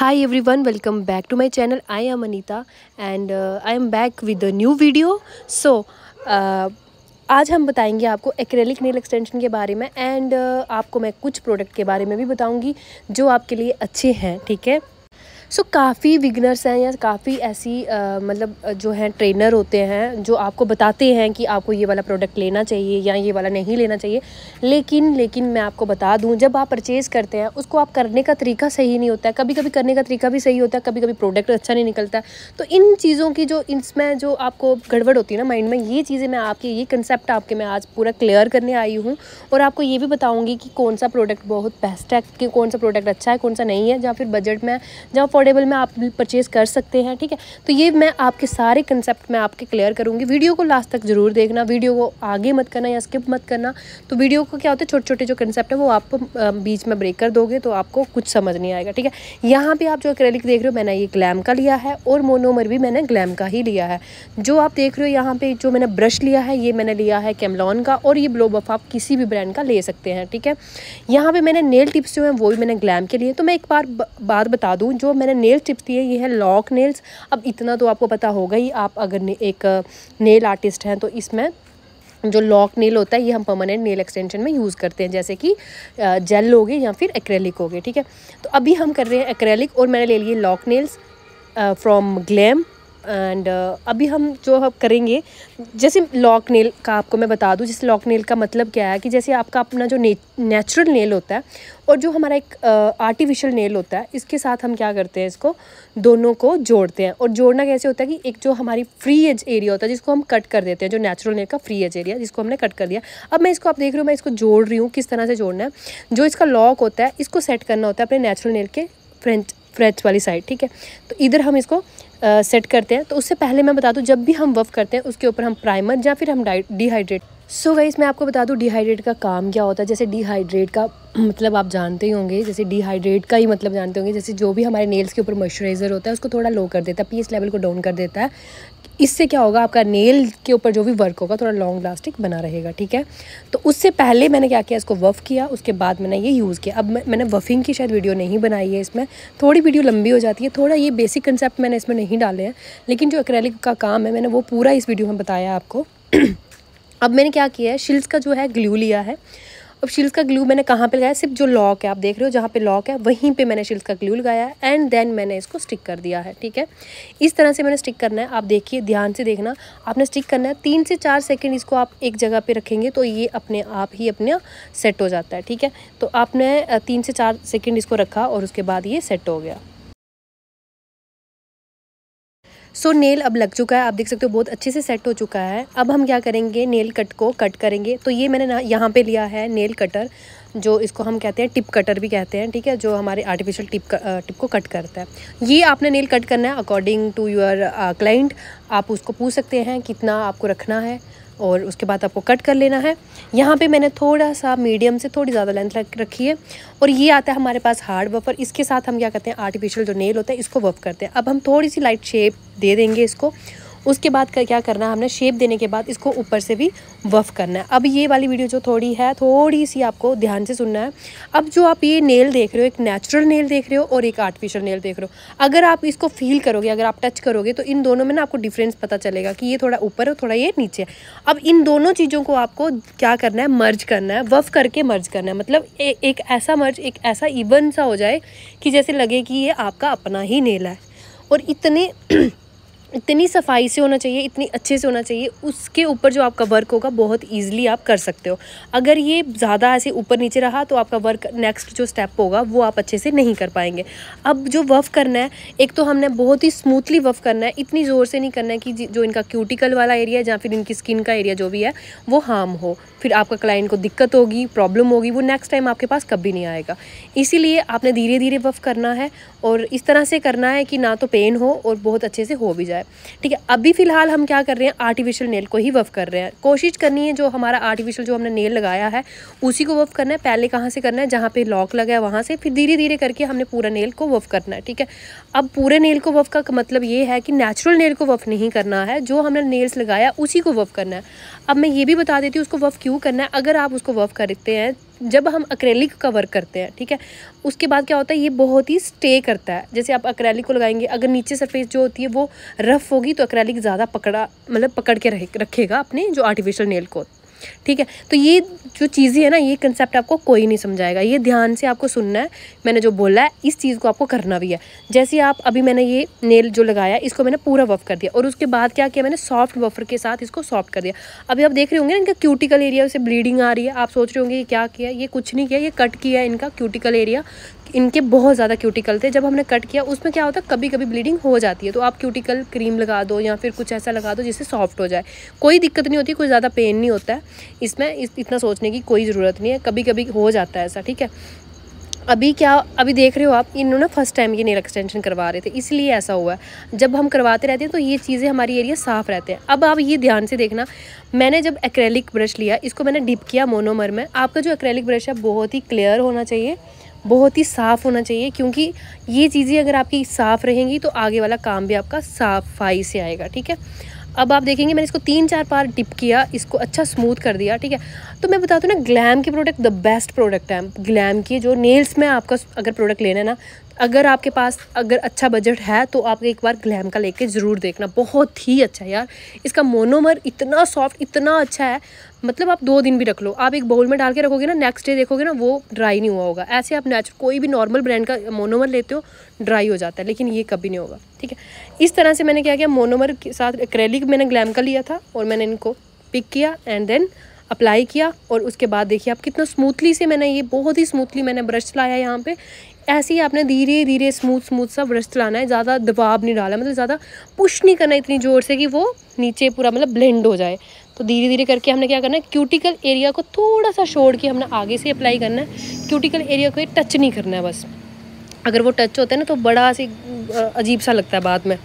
Hi everyone, welcome back to my channel. I am Anita and uh, I am back with a new video. So, uh, आज हम बताएंगे आपको acrylic nail extension के बारे में and uh, आपको मैं कुछ प्रोडक्ट के बारे में भी बताऊंगी जो आपके लिए अच्छे हैं ठीक है सो so, काफ़ी विगनर्स हैं या काफ़ी ऐसी आ, मतलब जो हैं ट्रेनर होते हैं जो आपको बताते हैं कि आपको ये वाला प्रोडक्ट लेना चाहिए या ये वाला नहीं लेना चाहिए लेकिन लेकिन मैं आपको बता दूं जब आप परचेज़ करते हैं उसको आप करने का तरीका सही नहीं होता है कभी कभी करने का तरीका भी सही होता है कभी कभी प्रोडक्ट अच्छा नहीं निकलता तो इन चीज़ों की जो इसमें जो आपको गड़बड़ होती है ना माइंड में ये चीज़ें मैं आपके ये कंसेप्ट आपके मैं आज पूरा क्लियर करने आई हूँ और आपको ये भी बताऊँगी कि कौन सा प्रोडक्ट बहुत बेस्ट है कि कौन सा प्रोडक्ट अच्छा है कौन सा नहीं है या फिर बजट में जहाँ अफोर्डेबल में आप परचेज़ कर सकते हैं ठीक है तो ये मैं आपके सारे कंसेप्ट मैं आपके क्लियर करूँगी वीडियो को लास्ट तक ज़रूर देखना वीडियो को आगे मत करना या स्किप मत करना तो वीडियो को क्या होता है छोटे छोटे जो कंसेप्ट है वो आप बीच में ब्रेक कर दोगे तो आपको कुछ समझ नहीं आएगा ठीक है यहाँ पर आप जो अक्रेलिक देख रहे हो मैंने ये ग्लैम का लिया है और मोनोमर भी मैंने ग्लैम का ही लिया है जो आप देख रहे हो यहाँ पर जो मैंने ब्रश लिया है ये मैंने लिया है कैमलॉन का और ये ब्लोबफ आप किसी भी ब्रांड का ले सकते हैं ठीक है यहाँ पर मैंने नेल टिप्स जो हैं वो भी मैंने ग्लैम के लिए तो मैं एक बार बात बता दूँ जो मैंने मैंने नेल टिप्स दिए ये है लॉक नेल्स अब इतना तो आपको पता होगा ही आप अगर एक नेल आर्टिस्ट हैं तो इसमें जो लॉक नेल होता है ये हम परमानेंट नेल एक्सटेंशन में यूज़ करते हैं जैसे कि जेल हो गए या फिर एक्रेलिक हो गए ठीक है तो अभी हम कर रहे हैं एक्रेलिक और मैंने ले लिए lock nails from Glam and uh, अभी हम जो हम करेंगे जैसे लॉक नेल का आपको मैं बता दूँ जैसे लॉक नेल का मतलब क्या है कि जैसे आपका अपना जो ने, नेचुरल नेल होता है और जो हमारा एक आर्टिफिशियल uh, नेल होता है इसके साथ हम क्या करते हैं इसको दोनों को जोड़ते हैं और जोड़ना कैसे होता है कि एक जो हमारी फ्री एज एरिया होता है जिसको हम कट कर देते हैं जो नेचुरल नेल का फ्री एज एरिया जिसको हमने कट कर दिया अब मैं इसको आप देख रही हूँ मैं इसको जोड़ रही हूँ किस तरह से जोड़ना है जो इसका लॉक होता है इसको सेट करना होता है अपने नेचुरल नेल के फ्रेंच फ्रेंच वाली साइड ठीक है तो इधर हम इसको सेट करते हैं तो उससे पहले मैं बता दूँ जब भी हम वफ़ करते हैं उसके ऊपर हम प्राइमर या फिर हम डिहाइड्रेट सो वाइस मैं आपको बता दूँ डिहाइड्रेट का काम क्या होता है जैसे डिहाइड्रेट का मतलब आप जानते ही होंगे जैसे डिहाइड्रेट का ही मतलब जानते होंगे जैसे जो भी हमारे नेल्स के ऊपर मॉइस्चराइज़र होता है उसको थोड़ा लो कर देता है पीस लेवल को डाउन कर देता है इससे क्या होगा आपका नेल के ऊपर जो भी वर्क होगा थोड़ा लॉन्ग लास्टिक बना रहेगा ठीक है तो उससे पहले मैंने क्या किया इसको वफ़ किया उसके बाद मैंने ये यूज़ किया अब मैंने वफ़िंग की शायद वीडियो नहीं बनाई है इसमें थोड़ी वीडियो लंबी हो जाती है थोड़ा ये बेसिक कंसेप्ट मैंने इसमें नहीं डाले हैं लेकिन जो एक्रेलिक का काम है मैंने वो पूरा इस वीडियो में बताया आपको अब मैंने क्या किया है शिल्स का जो है ग्लू लिया है अब शील्स का ग्लू मैंने कहाँ पे लगाया सिर्फ जो लॉक है आप देख रहे हो जहाँ पे लॉक है वहीं पे मैंने शील्स का ग्लू लगाया एंड देन मैंने इसको स्टिक कर दिया है ठीक है इस तरह से मैंने स्टिक करना है आप देखिए ध्यान से देखना आपने स्टिक करना है तीन से चार सेकेंड इसको आप एक जगह पर रखेंगे तो ये अपने आप ही अपने सेट हो जाता है ठीक है तो आपने तीन से चार सेकेंड इसको रखा और उसके बाद ये सेट हो गया सो नेल अब लग चुका है आप देख सकते हो बहुत अच्छे से सेट हो चुका है अब हम क्या करेंगे नेल कट को कट करेंगे तो ये मैंने ना यहाँ पे लिया है नेल कटर जो इसको हम कहते हैं टिप कटर भी कहते हैं ठीक है जो हमारे आर्टिफिशियल टिप टिप को कट करता है ये आपने नेल कट करना है अकॉर्डिंग टू योर क्लाइंट आप उसको पूछ सकते हैं कितना आपको रखना है और उसके बाद आपको कट कर लेना है यहाँ पे मैंने थोड़ा सा मीडियम से थोड़ी ज़्यादा लेंथ रखी है और ये आता है हमारे पास हार्ड वफ़र इसके साथ हम क्या करते हैं आर्टिफिशियल जो नेल होता है इसको वफ करते हैं अब हम थोड़ी सी लाइट शेप दे देंगे इसको उसके बाद क्या करना है हमने शेप देने के बाद इसको ऊपर से भी वफ़ करना है अब ये वाली वीडियो जो थोड़ी है थोड़ी सी आपको ध्यान से सुनना है अब जो आप ये नेल देख रहे हो एक नेचुरल नेल देख रहे हो और एक आर्टिफिशियल नेल देख रहे हो अगर आप इसको फील करोगे अगर आप टच करोगे तो इन दोनों में ना आपको डिफरेंस पता चलेगा कि ये थोड़ा ऊपर है थोड़ा ये नीचे है अब इन दोनों चीज़ों को आपको क्या करना है मर्ज करना है वफ़ करके मर्ज करना है मतलब एक ऐसा मर्ज एक ऐसा इवन सा हो जाए कि जैसे लगे कि ये आपका अपना ही नेल है और इतने इतनी सफाई से होना चाहिए इतनी अच्छे से होना चाहिए उसके ऊपर जो आपका वर्क होगा बहुत ईजिली आप कर सकते हो अगर ये ज़्यादा ऐसे ऊपर नीचे रहा तो आपका वर्क नेक्स्ट जो स्टेप होगा वो आप अच्छे से नहीं कर पाएंगे अब जो वफ़ करना है एक तो हमने बहुत ही स्मूथली वफ़ करना है इतनी ज़ोर से नहीं करना है कि जो इनका क्यूटिकल वाला एरिया या फिर इनकी स्किन का एरिया जो भी है वो हार्म हो फिर आपका क्लाइंट को दिक्कत होगी प्रॉब्लम होगी वो नेक्स्ट टाइम आपके पास कभी नहीं आएगा इसीलिए आपने धीरे धीरे वफ़ करना है और इस तरह से करना है कि ना तो पेन हो और बहुत अच्छे से हो भी जाए जाए ठीक है अभी फ़िलहाल हम क्या कर रहे हैं आर्टिफिशियल नेल को ही वफ़ कर रहे हैं कोशिश करनी है जो हमारा आर्टिफिशियल जो हमने नेल लगाया है उसी को वफ़ करना है पहले कहाँ से करना है जहाँ पर लॉक लगा है वहाँ से फिर धीरे धीरे करके हमने पूरा नेल को वफ़ करना है ठीक है अब पूरे नेल को वफ़ का मतलब ये है कि नेचुरल नेल को वफ़ नहीं करना है जो हमने नेल्स लगाया उसी को वफ़ करना है अब मैं ये भी बता देती हूँ उसको वफ़ क्यों करना है अगर आप उसको वफ़ करते हैं जब हम अक्रेलिक कवर करते हैं ठीक है उसके बाद क्या होता है ये बहुत ही स्टे करता है जैसे आप अक्रेलिक को लगाएंगे अगर नीचे सरफेस जो होती है वो रफ़ होगी तो अक्रेलिक ज़्यादा पकड़ा मतलब पकड़ के रखेगा अपने जो आर्टिफिशियल नेल को ठीक है तो ये जो चीज़ें हैं ना ये कंसेप्ट आपको कोई नहीं समझाएगा ये ध्यान से आपको सुनना है मैंने जो बोला है इस चीज़ को आपको करना भी है जैसे आप अभी मैंने ये नेल जो लगाया इसको मैंने पूरा वफ कर दिया और उसके बाद क्या किया मैंने सॉफ्ट वफर के साथ इसको सॉफ्ट कर दिया अभी आप देख रहे होंगे ना इनका क्यूटिकल एरिया से ब्लीडिंग आ रही है आप सोच रहे होंगे ये क्या किया ये कुछ नहीं किया ये कट किया इनका क्यूटिकल एरिया इनके बहुत ज़्यादा क्यूटिकल थे जब हमने कट किया उसमें क्या होता है कभी कभी ब्लीडिंग हो जाती है तो आप क्यूटिकल क्रीम लगा दो या फिर कुछ ऐसा लगा दो जिससे सॉफ्ट हो जाए कोई दिक्कत नहीं होती कोई ज़्यादा पेन नहीं होता है इसमें इस, इतना सोचने की कोई ज़रूरत नहीं है कभी कभी हो जाता है ऐसा ठीक है अभी क्या अभी देख रहे हो आप इन्होंने फर्स्ट टाइम ये नेल एक्सटेंशन करवा रहे थे इसलिए ऐसा हुआ है जब हम करवाते रहते हैं तो ये चीज़ें हमारी एरिया साफ़ रहते हैं अब आप ये ध्यान से देखना मैंने जब एक्रेलिक ब्रश लिया इसको मैंने डिप किया मोनोमर में आपका जो एक्रेलिक ब्रश है बहुत ही क्लियर होना चाहिए बहुत ही साफ़ होना चाहिए क्योंकि ये चीज़ें अगर आपकी साफ़ रहेंगी तो आगे वाला काम भी आपका साफाई से आएगा ठीक है अब आप देखेंगे मैंने इसको तीन चार बार डिप किया इसको अच्छा स्मूथ कर दिया ठीक है तो मैं बताती हूँ ना ग्लैम के प्रोडक्ट द बेस्ट प्रोडक्ट है ग्लैम की जो नेल्स में आपका अगर प्रोडक्ट लेना है ना अगर आपके पास अगर अच्छा बजट है तो आप एक बार ग्लैम का लेके ज़रूर देखना बहुत ही अच्छा है यार इसका मोनोमर इतना सॉफ्ट इतना अच्छा है मतलब आप दो दिन भी रख लो आप एक बाउल में डाल के रखोगे ना नेक्स्ट डे देखोगे ना वो ड्राई नहीं हुआ होगा ऐसे आप नेचुरल कोई भी नॉर्मल ब्रांड का मोनोमर लेते हो ड्राई हो जाता है लेकिन ये कभी नहीं होगा ठीक है इस तरह से मैंने क्या किया मोनोमर के साथ एक मैंने ग्लैम का लिया था और मैंने इनको पिक किया एंड देन अप्लाई किया और उसके बाद देखिए आप कितना स्मूथली से मैंने ये बहुत ही स्मूथली मैंने ब्रश चलाया यहाँ पे ऐसे ही आपने धीरे धीरे स्मूथ स्मूथ सा ब्रश चलाना है ज़्यादा दबाव नहीं डाला मतलब ज़्यादा पुश नहीं करना इतनी ज़ोर से कि वो नीचे पूरा मतलब ब्लेंड हो जाए तो धीरे धीरे करके हमने क्या करना है क्यूटिकल एरिया को थोड़ा सा छोड़ के हमने आगे से अप्लाई करना है क्यूटिकल एरिया को टच नहीं करना है बस अगर वो टच होता है ना तो बड़ा सी अजीब सा लगता है बाद में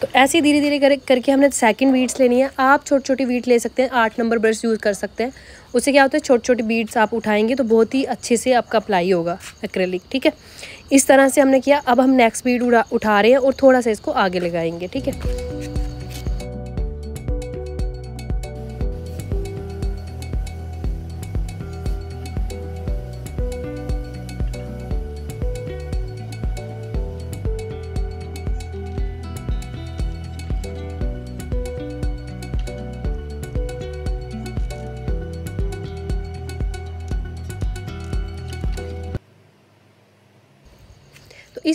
तो ऐसे धीरे धीरे कर करके हमने सेकंड बीट्स लेनी है आप छोटी छोटी बीट ले सकते हैं आठ नंबर ब्रश यूज़ कर सकते हैं उससे क्या होता है छोटी छोटी बीट्स आप उठाएंगे तो बहुत ही अच्छे से आपका अप्लाई होगा एक्रेलिक ठीक है इस तरह से हमने किया अब हम नेक्स्ट बीट उठा रहे हैं और थोड़ा सा इसको आगे लगाएंगे ठीक है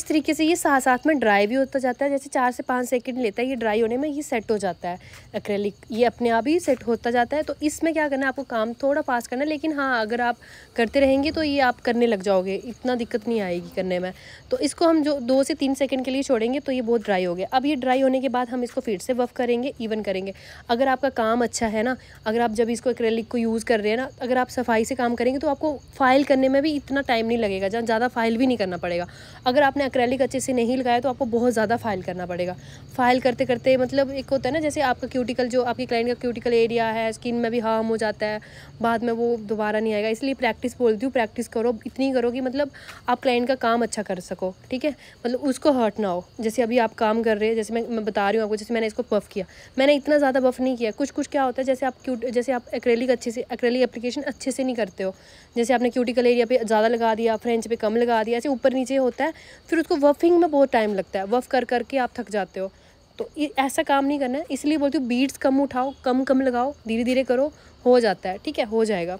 इस तरीके से ये साथ साथ में ड्राई भी होता जाता है जैसे चार से पाँच सेकेंड लेता है ये ड्राई होने में ये सेट हो जाता है एक्रेलिक ये अपने आप ही सेट होता जाता है तो इसमें क्या करना है आपको काम थोड़ा पास करना है लेकिन हाँ अगर आप करते रहेंगे तो ये आप करने लग जाओगे इतना दिक्कत नहीं आएगी करने में तो इसको हम जो दो से तीन सेकेंड के लिए छोड़ेंगे तो ये बहुत ड्राई हो गया अब ये ड्राई होने के बाद हम इसको फिर से वफ करेंगे इवन करेंगे अगर आपका काम अच्छा है ना अगर आप जब इसको एक्रेलिक को यूज़ कर रहे हैं ना अगर आप सफाई से काम करेंगे तो आपको फाइल करने में भी इतना टाइम नहीं लगेगा ज़्यादा फाइल भी नहीं करना पड़ेगा अगर आपने अक्रैलिक अच्छे से नहीं लगाया तो आपको बहुत ज़्यादा फाइल करना पड़ेगा फाइल करते करते मतलब एक होता है ना जैसे आपका क्यूटिकल जो आपकी क्लाइंट का क्यूटिकल एरिया है स्किन में भी हार्म हो जाता है बाद में वो दोबारा नहीं आएगा इसलिए प्रैक्टिस बोलती हूँ प्रैक्टिस करो इतनी करो कि मतलब आप क्लाइंट का काम अच्छा कर सको ठीक है मतलब उसको हर्ट ना हो जैसे अभी आप काम कर रहे हैं जैसे मैं मैं बता रही हूँ आपको जैसे मैंने इसको पफ किया मैंने इतना ज़्यादा बफ नहीं किया कुछ कुछ क्या होता है जैसे आप क्यूट जैसे आप एक्रेलिक अच्छे से एक्रेलिक एप्लीकेशन अच्छे से नहीं करते हो जैसे आपने क्यूटिकल एरिया पे ज़्यादा लगा दिया फ्रेंच पर कम लगा दिया ऐसे ऊपर नीचे होता है फिर उसको वफिंग में बहुत टाइम लगता है वफ कर करके आप थक जाते हो तो ऐसा काम नहीं करना है इसलिए बोलती हूँ बीड्स कम उठाओ कम कम लगाओ धीरे धीरे करो हो जाता है ठीक है हो जाएगा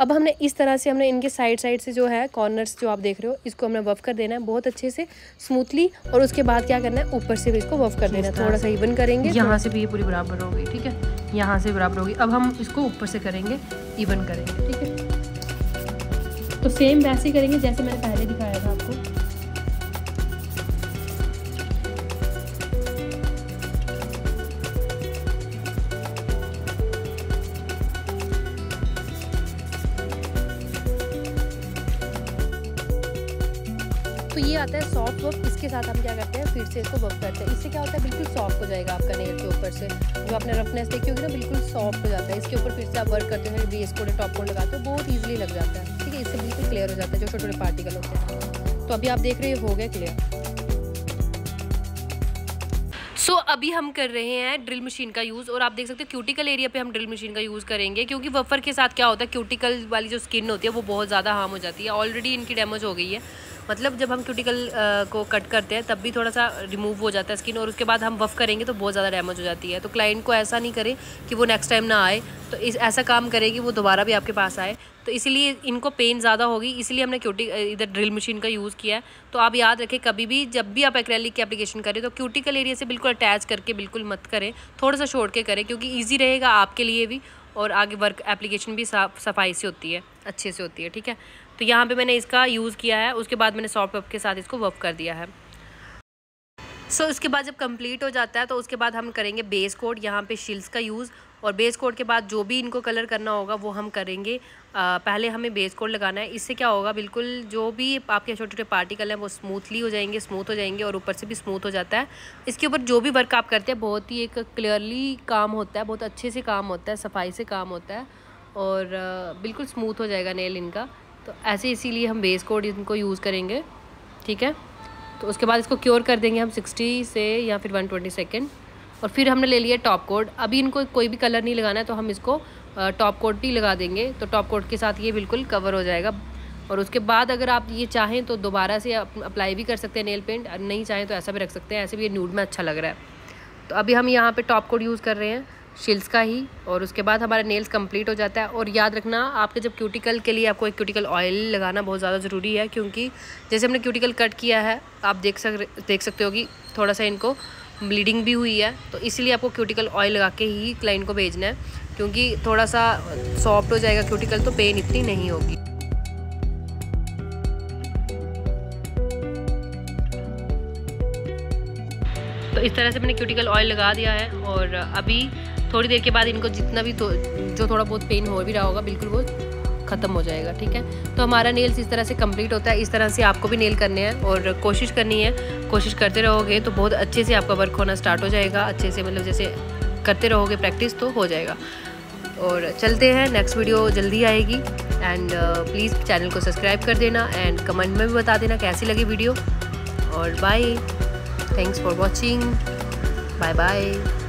अब हमने इस तरह से हमने इनके साइड साइड से जो है कॉर्नर्स जो आप देख रहे हो इसको हमने वफ कर देना है बहुत अच्छे से स्मूथली और उसके बाद क्या करना है ऊपर से भी इसको वफ कर देना है थोड़ा सा इवन करेंगे यहाँ तो से भी ये पूरी बराबर होगी ठीक है यहाँ से बराबर होगी अब हम इसको ऊपर से करेंगे इवन करेंगे ठीक है तो सेम वैसे करेंगे जैसे मैंने पहले दिखाया ये आता है सॉफ्ट वर्क इसके साथ हम क्या करते हैं फिर से इसको वर्क करते हैं इससे क्या होता है बिल्कुल सॉफ्ट हो जाएगा आपका नेल के ऊपर से जो आपने रफनेस देखी होगी ना बिल्कुल सॉफ्ट हो जाता है इसके ऊपर फिर से आप वर्क करते हैं बेस को टॉप कोड लगाते हैं बहुत ईजिली लग जाता है ठीक है इससे बिल्कुल क्लियर हो जाता है जो छोटे छोटे पार्टिकल होते हैं तो अभी आप देख रहे हो गए क्लियर सो so, अभी हम कर रहे हैं ड्रिल मशीन का यूज़ और आप देख सकते हो क्यूटिकल एरिया पे हम ड्रिल मशीन का यूज़ करेंगे क्योंकि वफर के साथ क्या होता है क्यूटिकल वाली जो स्किन होती है वो बहुत ज़्यादा हार्म हो जाती है ऑलरेडी इनकी डैमेज हो गई है मतलब जब हम क्यूटिकल को कट करते हैं तब भी थोड़ा सा रिमूव हो जाता है स्किन और उसके बाद हम वफ़ करेंगे तो बहुत ज़्यादा डैमेज हो जाती है तो क्लाइंट को ऐसा नहीं करें कि वो नेक्स्ट टाइम ना आए तो इस ऐसा काम करें कि वो दोबारा भी आपके पास आए तो इसीलिए इनको पेन ज़्यादा होगी इसीलिए हमने क्यूटिक इधर ड्रिल मशीन का यूज़ किया है तो आप याद रखें कभी भी जब भी आप एक्रेलिक की एप्लीकेशन करें तो क्यूटिकल एरिया से बिल्कुल अटैच करके बिल्कुल मत करें थोड़ा सा छोड़ के करें क्योंकि ईजी रहेगा आपके लिए भी और आगे वर्क एप्लीकेशन भी साफ सफाई से होती है अच्छे से होती है ठीक है तो यहाँ पे मैंने इसका यूज़ किया है उसके बाद मैंने सॉफ्ट वर्क के साथ इसको वर्क कर दिया है सो so, इसके बाद जब कंप्लीट हो जाता है तो उसके बाद हम करेंगे बेस कोड यहाँ पे शिल्स का यूज़ और बेस कोड के बाद जो भी इनको कलर करना होगा वो हम करेंगे आ, पहले हमें बेस कोड लगाना है इससे क्या होगा बिल्कुल जो भी आपके छोटे छोटे पार्टिकल हैं वो स्मूथली हो जाएंगे स्मूथ हो जाएंगे और ऊपर से भी स्मूथ हो जाता है इसके ऊपर जो भी वर्क आप करते हैं बहुत ही एक क्लियरली काम होता है बहुत अच्छे से काम होता है सफाई से काम होता है और बिल्कुल स्मूथ हो जाएगा नेल इनका तो ऐसे इसीलिए हम बेस कोड इनको यूज़ करेंगे ठीक है तो उसके बाद इसको क्योर कर देंगे हम सिक्सटी से या फिर वन ट्वेंटी सेकेंड और फिर हमने ले लिया टॉप कोड अभी इनको कोई भी कलर नहीं लगाना है तो हम इसको टॉप कोड भी लगा देंगे तो टॉप कोड के साथ ये बिल्कुल कवर हो जाएगा और उसके बाद अगर आप ये चाहें तो दोबारा से अप्लाई भी कर सकते हैं नेल पेंट नहीं चाहें तो ऐसा भी रख सकते हैं ऐसे भी ये न्यूड में अच्छा लग रहा है तो अभी हम यहाँ पे टॉप कोड यूज़ कर रहे हैं शिल्स का ही और उसके बाद हमारा नेल्स कंप्लीट हो जाता है और याद रखना आपके जब क्यूटिकल के लिए आपको एक क्यूटिकल ऑयल लगाना बहुत ज़्यादा ज़रूरी है क्योंकि जैसे हमने क्यूटिकल कट किया है आप देख सक देख सकते हो कि थोड़ा सा इनको ब्लीडिंग भी हुई है तो इसलिए आपको क्यूटिकल ऑयल लगा के ही क्लाइंट को भेजना है क्योंकि थोड़ा सा सॉफ्ट हो जाएगा क्यूटिकल तो पेन इतनी नहीं होगी तो इस तरह से मैंने क्यूटिकल ऑयल लगा दिया है और अभी थोड़ी देर के बाद इनको जितना भी तो, जो थोड़ा बहुत पेन हो भी रहा होगा बिल्कुल वो ख़त्म हो जाएगा ठीक है तो हमारा नेल्स इस तरह से कंप्लीट होता है इस तरह से आपको भी नेल करने हैं और कोशिश करनी है कोशिश करते रहोगे तो बहुत अच्छे से आपका वर्क होना स्टार्ट हो जाएगा अच्छे से मतलब जैसे करते रहोगे प्रैक्टिस तो हो जाएगा और चलते हैं नेक्स्ट वीडियो जल्दी आएगी एंड प्लीज़ चैनल को सब्सक्राइब कर देना एंड कमेंट में भी बता देना कैसी लगी वीडियो और bye thanks for watching bye bye